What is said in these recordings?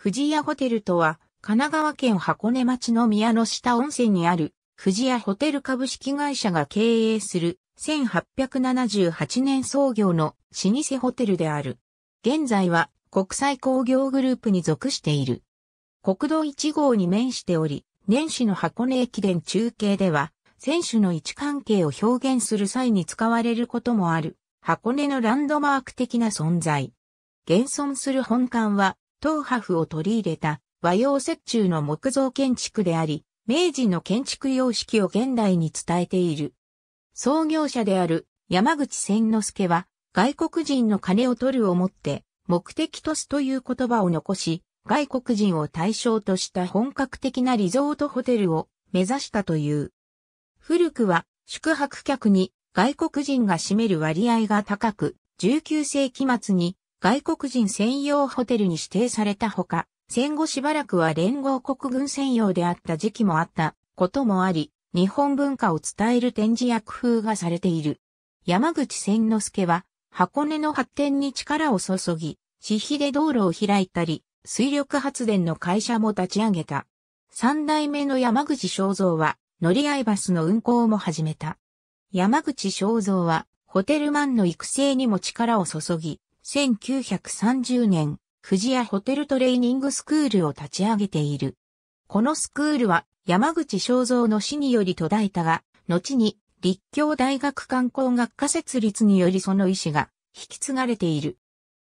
富屋ホテルとは、神奈川県箱根町の宮の下温泉にある、富屋ホテル株式会社が経営する、1878年創業の老舗ホテルである。現在は国際工業グループに属している。国道1号に面しており、年始の箱根駅伝中継では、選手の位置関係を表現する際に使われることもある、箱根のランドマーク的な存在。現存する本館は、東波を取り入れた和洋折衷の木造建築であり、明治の建築様式を現代に伝えている。創業者である山口千之助は、外国人の金を取るをもって、目的とすという言葉を残し、外国人を対象とした本格的なリゾートホテルを目指したという。古くは宿泊客に外国人が占める割合が高く、19世紀末に外国人専用ホテルに指定されたほか、戦後しばらくは連合国軍専用であった時期もあったこともあり、日本文化を伝える展示や工夫がされている。山口千之助は、箱根の発展に力を注ぎ、私費で道路を開いたり、水力発電の会社も立ち上げた。三代目の山口正造は、乗り合いバスの運行も始めた。山口正造は、ホテルマンの育成にも力を注ぎ、1930年、富士屋ホテルトレーニングスクールを立ち上げている。このスクールは山口正蔵の死により途絶えたが、後に立教大学観光学科設立によりその意思が引き継がれている。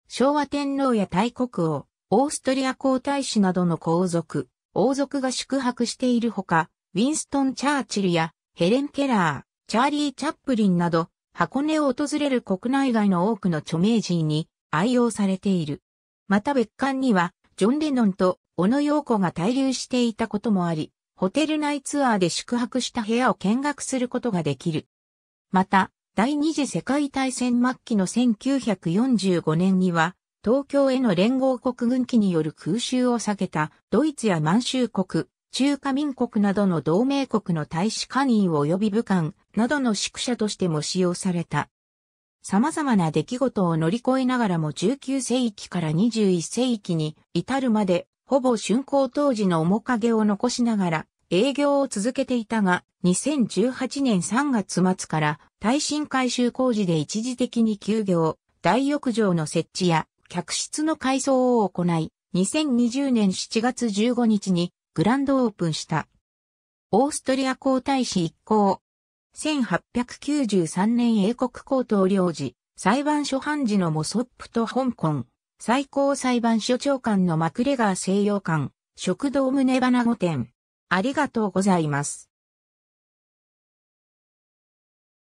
昭和天皇や大国王、オーストリア皇太子などの皇族、王族が宿泊しているほか、ウィンストン・チャーチルやヘレン・ケラー、チャーリー・チャップリンなど、箱根を訪れる国内外の多くの著名人に愛用されている。また別館には、ジョン・レノンと小野洋子が滞留していたこともあり、ホテル内ツアーで宿泊した部屋を見学することができる。また、第二次世界大戦末期の1945年には、東京への連合国軍機による空襲を避けたドイツや満州国、中華民国などの同盟国の大使館員及び武官などの宿舎としても使用された。様々な出来事を乗り越えながらも19世紀から21世紀に至るまで、ほぼ竣工当時の面影を残しながら営業を続けていたが、2018年3月末から耐震改修工事で一時的に休業、大浴場の設置や客室の改装を行い、2020年7月15日にグランドオープンした。オーストリア皇太子一行、1893年英国高等領事、裁判所判事のモソップと香港、最高裁判所長官のマクレガー西洋館、食堂胸花御殿。ありがとうございます。